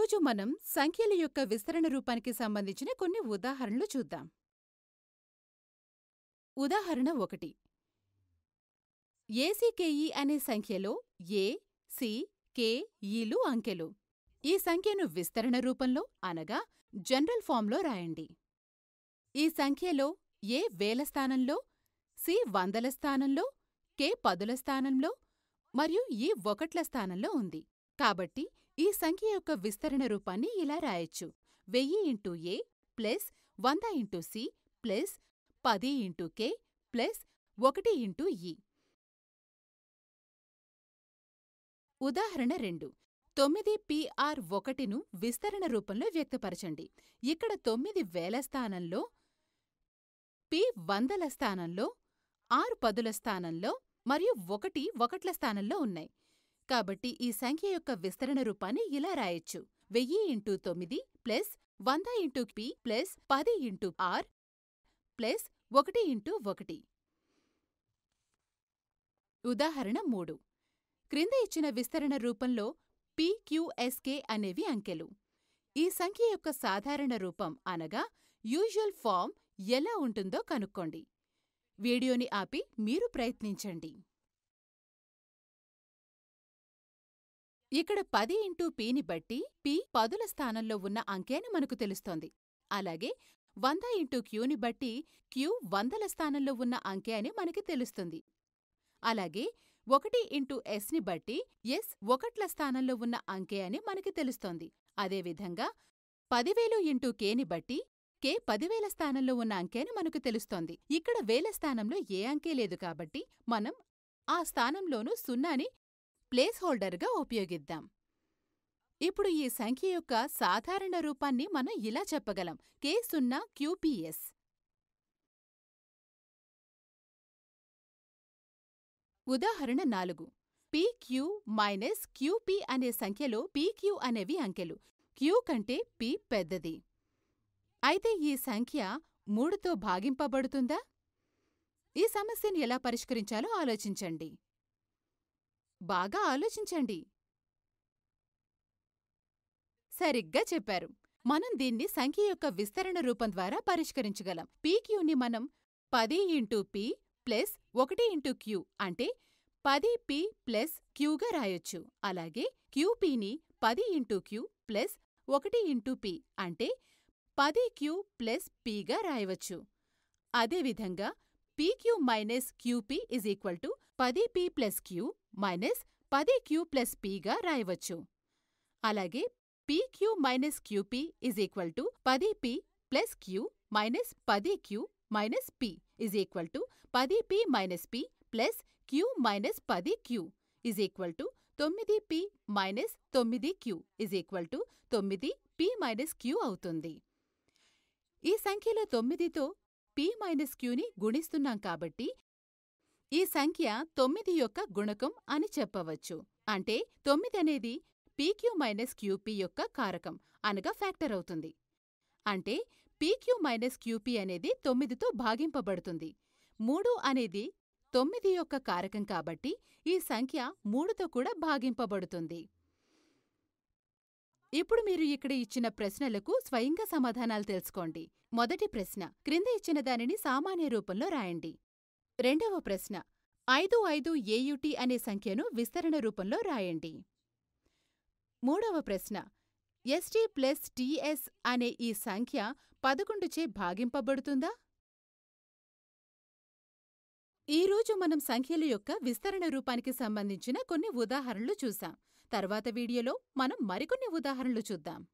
ఈరోజు మనం సంఖ్యల యొక్క విస్తరణ రూపానికి సంబంధించిన కొన్ని ఉదాహరణలు చూద్దాం ఉదాహరణ ఒకటి ఏసీకేఈ అనే సంఖ్యలో ఏ సి కేఈలు అంకెలు ఈ సంఖ్యను విస్తరణ రూపంలో అనగా జనరల్ ఫామ్లో రాయండి ఈ సంఖ్యలో ఏ వేల స్థానంలో సి వందల స్థానంలో కే పదుల స్థానంలో మరియు ఈ ఒకట్ల స్థానంలో ఉంది కాబట్టి ఈ సంఖ్య యొక్క విస్తరణ రూపాన్ని ఇలా రాయొచ్చు వెయ్యి ఇంటూ ఏ ప్లస్ వంద ఇంటూ సి ప్లస్ పది ఇంటూ కే ప్లస్ ఒకటి ఇంటూ ఈ ఉదాహరణ రెండు తొమ్మిది పిఆర్ ఒకటిను విస్తరణ రూపంలో వ్యక్తపరచండి ఇక్కడ తొమ్మిది వేల స్థానంలో పి వందల స్థానంలో ఆరు పదుల స్థానంలో మరియు ఒకటి ఒకట్ల స్థానంలో ఉన్నాయి కాబట్టి ఈ సంఖ్య యొక్క విస్తరణ రూపాన్ని ఇలా రాయొచ్చు వెయ్యి ఇంటూ తొమ్మిది ప్లస్ వంద ఇంటూ పి ప్లస్ పది ఇంటూ ఆర్ ప్లస్ ఒకటి ఇంటూ ఒకటి ఉదాహరణ మూడు క్రింద ఇచ్చిన విస్తరణ రూపంలో పిక్యూఎస్కే అనేవి అంకెలు ఈ సంఖ్య యొక్క సాధారణ రూపం అనగా యూజువల్ ఫామ్ ఎలా ఉంటుందో కనుక్కోండి వీడియోని ఆపి మీరు ప్రయత్నించండి ఇక్కడ పది ఇంటూ పీని బట్టి పి పదుల స్థానంలో ఉన్న అని మనకు తెలుస్తోంది అలాగే వంద ఇంటూ క్యూని బట్టి క్యూ వందల స్థానంలో ఉన్న అంకె అని మనకి తెలుస్తుంది అలాగే ఒకటి ఇంటూ ఎస్ని బట్టి ఎస్ ఒకట్ల స్థానంలో ఉన్న అంకె అని మనకి తెలుస్తోంది అదేవిధంగా పదివేలు ఇంటూ కేని బట్టి కే పదివేల స్థానంలో ఉన్న అంకెను మనకు తెలుస్తోంది ఇక్కడ వేల స్థానంలో ఏ అంకే లేదు కాబట్టి మనం ఆ స్థానంలోనూ సున్నాని ప్లేస్ హోల్డర్గా ఉపయోగిద్దాం ఇప్పుడు ఈ సంఖ్య యొక్క సాధారణ రూపాన్ని మనం ఇలా చెప్పగలం కే సున్నా క్యూపీఎస్ ఉదాహరణ నాలుగు పీక్యూ మైనస్ క్యూపీ అనే సంఖ్యలో పీక్యూ అనేవి అంకెలు క్యూ కంటే పి పెద్దది అయితే ఈ సంఖ్య మూడుతో భాగింపబడుతుందా ఈ సమస్యను ఎలా పరిష్కరించాలో ఆలోచించండి బాగా ఆలోచించండి సరిగ్గా చెప్పారు మనం దీన్ని సంఖ్య యొక్క విస్తరణ రూపం ద్వారా పరిష్కరించగలం పీక్యూని మనం పది ఇంటూ పి ప్లస్ ఒకటి ఇంటూ క్యూ అంటే పది పి ప్లస్ క్యూగా రాయొచ్చు అలాగే క్యూపీని పది ఇంటూ క్యూ ప్లస్ ఒకటి ఇంటూ పి అంటే పది క్యూ ప్లస్ పిగా రాయవచ్చు అదేవిధంగా PQ minus QP is equal to పది పి ప్లస్ క్యూ మైనస్ పది క్యూ ప్లస్ పిగా రాయవచ్చు అలాగే PQ minus QP is equal to పది పి ప్లస్ క్యూ మైనస్ పది Q minus P is equal to పది P minus P plus Q minus పది Q is equal to తొమ్మిది P minus తొమ్మిది క్యూ ఇజ్ ఈక్వల్ టు తొమ్మిది P minus Q అవుతుంది ఈ సంఖ్యలో తొమ్మిదితో పి మైనస్ క్యూని గుణిస్తున్నాం కాబట్టి ఈ సంఖ్య తొమ్మిది యొక్క గుణకం అని చెప్పవచ్చు అంటే తొమ్మిది అనేది పీక్యూ మైనస్ క్యూపీ యొక్క కారకం అనగా ఫ్యాక్టర్ అవుతుంది అంటే పీక్యూ మైనస్ క్యూపీ అనేది తొమ్మిదితో భాగింపబడుతుంది మూడు అనేది తొమ్మిది యొక్క కారకం కాబట్టి ఈ సంఖ్య మూడుతో కూడా భాగింపబడుతుంది ఇప్పుడు మీరు ఇక్కడ ఇచ్చిన ప్రశ్నలకు స్వయంగా సమాధానాలు తెలుసుకోండి మొదటి ప్రశ్న క్రింద ఇచ్చిన దానిని సామాన్య రూపంలో రాయండి రెండవ ప్రశ్న ఐదు ఐదు ఏయుటి అనే సంఖ్యను విస్తరణ రూపంలో రాయండి మూడవ ప్రశ్న ఎస్టీ ప్లస్ టిఎస్ అనే ఈ సంఖ్య పదకొండుచే భాగింపబడుతుందా ఈరోజు మనం సంఖ్యల యొక్క విస్తరణ రూపానికి సంబంధించిన కొన్ని ఉదాహరణలు చూశాం తర్వాత వీడియోలో మనం మరికొన్ని ఉదాహరణలు చూద్దాం